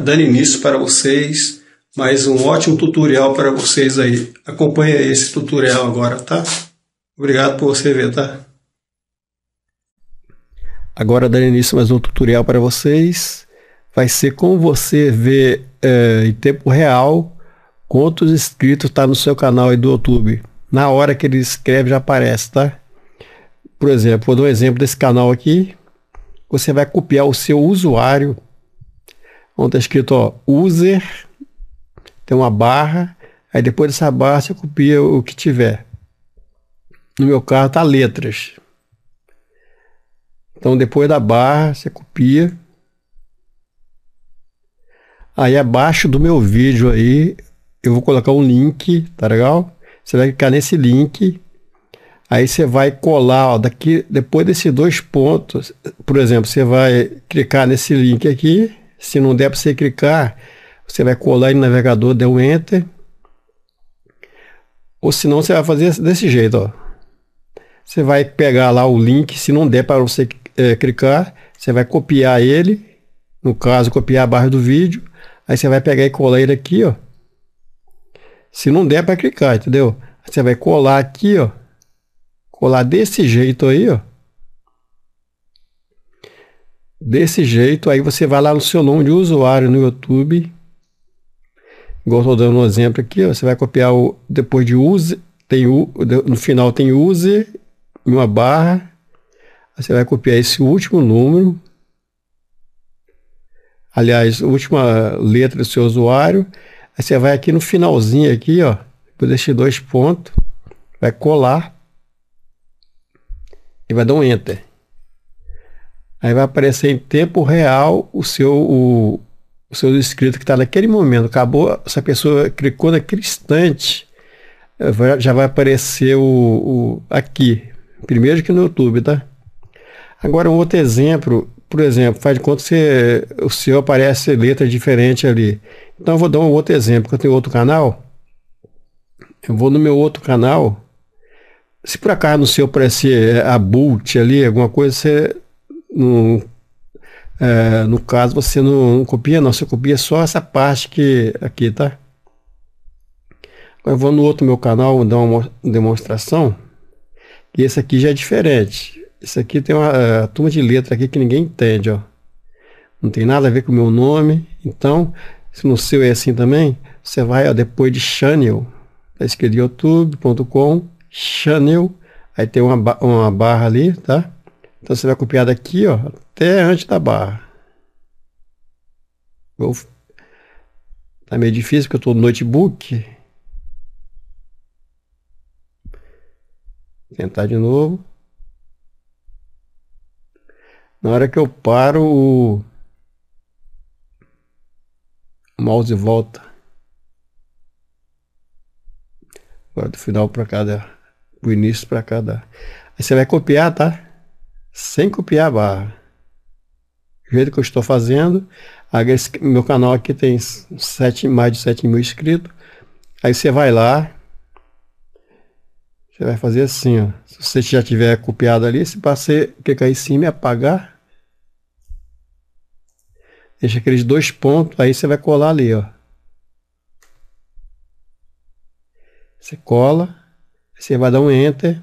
dando início para vocês, mais um ótimo tutorial para vocês aí. acompanhe esse tutorial agora, tá? Obrigado por você ver, tá? Agora dando início mais um tutorial para vocês, vai ser como você ver é, em tempo real quantos inscritos está no seu canal aí do YouTube. Na hora que ele escreve já aparece, tá? Por exemplo, vou dar um exemplo desse canal aqui. Você vai copiar o seu usuário onde está escrito ó, user, tem uma barra, aí depois dessa barra você copia o que tiver. No meu caso está letras. Então depois da barra você copia. Aí abaixo do meu vídeo aí eu vou colocar um link, tá legal? Você vai clicar nesse link. Aí você vai colar, ó, daqui, depois desses dois pontos, por exemplo, você vai clicar nesse link aqui. Se não der para você clicar, você vai colar no navegador, deu Enter. Ou senão você vai fazer desse jeito, ó. Você vai pegar lá o link, se não der para você é, clicar, você vai copiar ele, no caso copiar a barra do vídeo, aí você vai pegar e colar ele aqui, ó. Se não der para clicar, entendeu? Você vai colar aqui, ó. Colar desse jeito aí, ó. Desse jeito, aí você vai lá no seu nome de usuário no YouTube. Igual estou dando um exemplo aqui, você vai copiar o depois de use tem o, no final tem use uma barra. Você vai copiar esse último número. Aliás, última letra do seu usuário. Aí você vai aqui no finalzinho aqui, ó, por destes dois pontos, vai colar e vai dar um enter. Aí vai aparecer em tempo real o seu, o, o seu inscrito que está naquele momento. Acabou, essa pessoa clicou naquele instante, já vai aparecer o, o aqui. Primeiro que no YouTube, tá? Agora um outro exemplo, por exemplo, faz de conta que o seu aparece letra diferente ali. Então eu vou dar um outro exemplo, que eu tenho outro canal. Eu vou no meu outro canal. Se por acaso no seu aparecer é, a Bolt ali, alguma coisa, você no é, no caso, você não, não, copia, não. Você copia só essa parte que aqui, tá? Agora eu vou no outro meu canal, dar uma demonstração. E esse aqui já é diferente. Esse aqui tem uma é, turma de letra aqui que ninguém entende, ó. Não tem nada a ver com o meu nome. Então, se no seu é assim também, você vai, ó, depois de channel, tá escrito youtube.com, channel, aí tem uma, uma barra ali, tá? Então você vai copiar daqui, ó, até antes da barra. Vou... Tá meio difícil porque eu estou no notebook. Tentar de novo. Na hora que eu paro, o mouse volta. Agora do final para cada, do início para cada. Aí você vai copiar, tá? sem copiar a barra. O jeito que eu estou fazendo, meu canal aqui tem 7, mais de 7 mil inscritos. Aí você vai lá, você vai fazer assim, ó. Se você já tiver copiado ali, se você clicar em cima e apagar, deixa aqueles dois pontos, aí você vai colar ali, ó. Você cola, você vai dar um enter.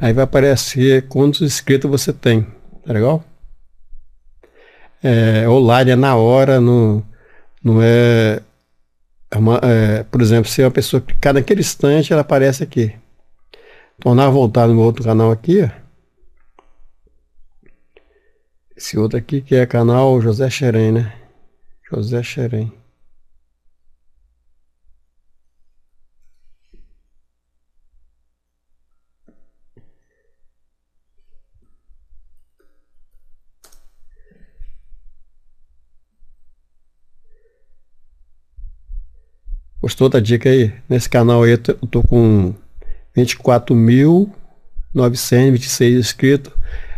Aí vai aparecer quantos inscritos você tem. Tá legal? É online, é na hora, não, não é, é, uma, é, Por exemplo, se é uma pessoa clicar naquele instante, ela aparece aqui. Tornar então, voltar no meu outro canal aqui, ó. Esse outro aqui que é canal José Xerém, né? José Xerém. Gostou da dica aí? Nesse canal aí eu tô, com 24.926 inscritos.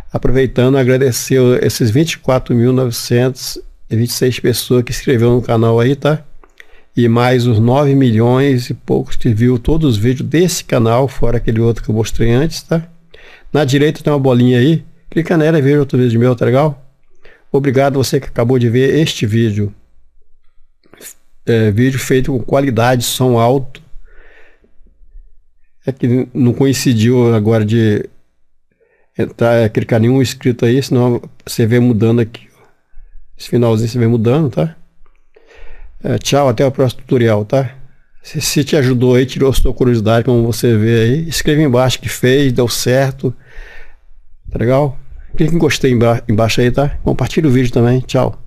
Aproveitando, agradecer esses 24.926 pessoas que se inscreveu no canal aí, tá? E mais os 9 milhões e poucos que viu todos os vídeos desse canal, fora aquele outro que eu mostrei antes, tá? Na direita tem uma bolinha aí. Clica nela e veja outro vídeo meu, tá legal? Obrigado você que acabou de ver este vídeo é, vídeo feito com qualidade, som alto. É que não coincidiu agora de entrar, é, clicar nenhum inscrito aí, senão você vê mudando aqui. Esse finalzinho você vê mudando, tá? É, tchau, até o próximo tutorial, tá? Se, se te ajudou aí, tirou sua curiosidade, como você vê aí, escreve embaixo que fez, deu certo. Tá legal? Clique em gostei embaixo aí, tá? Compartilha o vídeo também. Tchau.